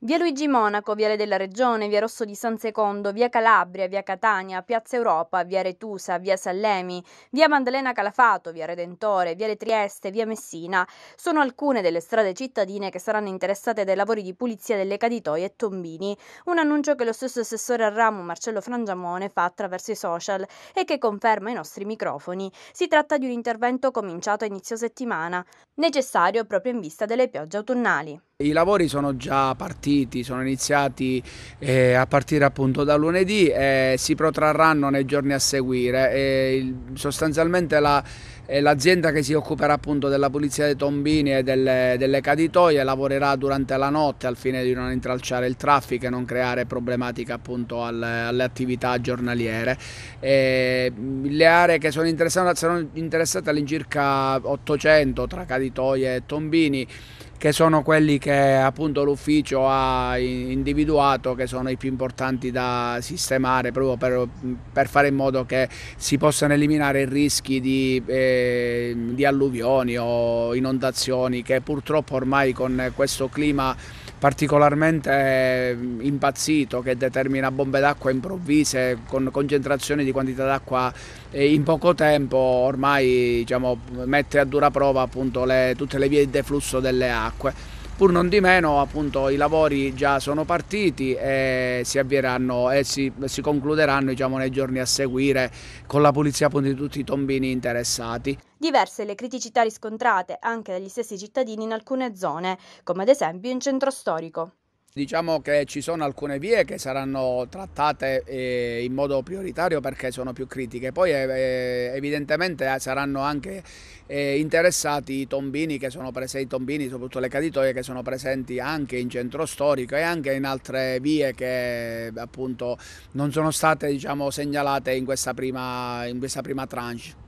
Via Luigi Monaco, Viale della Regione, Via Rosso di San Secondo, Via Calabria, Via Catania, Piazza Europa, Via Retusa, Via Sallemi, Via Maddalena Calafato, Via Redentore, Viale Trieste, Via Messina sono alcune delle strade cittadine che saranno interessate dai lavori di pulizia delle caditoie e tombini, un annuncio che lo stesso assessore al ramo Marcello Frangiamone fa attraverso i social e che conferma i nostri microfoni. Si tratta di un intervento cominciato a inizio settimana, necessario proprio in vista delle piogge autunnali. I lavori sono già partiti, sono iniziati eh, a partire appunto da lunedì e eh, si protrarranno nei giorni a seguire. E eh, sostanzialmente la l'azienda che si occuperà appunto della pulizia dei tombini e delle, delle caditoie lavorerà durante la notte al fine di non intralciare il traffico e non creare problematiche appunto alle, alle attività giornaliere. E le aree che sono interessate, sono interessate all'incirca 800 tra caditoie e tombini che sono quelli che appunto l'ufficio ha individuato che sono i più importanti da sistemare proprio per, per fare in modo che si possano eliminare i rischi di eh, di alluvioni o inondazioni che purtroppo ormai con questo clima particolarmente eh, impazzito che determina bombe d'acqua improvvise con concentrazioni di quantità d'acqua eh, in poco tempo ormai diciamo, mette a dura prova appunto, le, tutte le vie di deflusso delle acque. Pur non di meno appunto, i lavori già sono partiti e si avvieranno e si, si concluderanno diciamo, nei giorni a seguire con la pulizia di tutti i tombini interessati. Diverse le criticità riscontrate anche dagli stessi cittadini in alcune zone, come ad esempio in centro storico. Diciamo che ci sono alcune vie che saranno trattate eh, in modo prioritario perché sono più critiche, poi eh, eh evidentemente eh, saranno anche eh, interessati i tombini che sono presenti, i tombini, soprattutto le caditoie che sono presenti anche in centro storico e anche in altre vie che appunto non sono state diciamo, segnalate in questa prima, in questa prima tranche.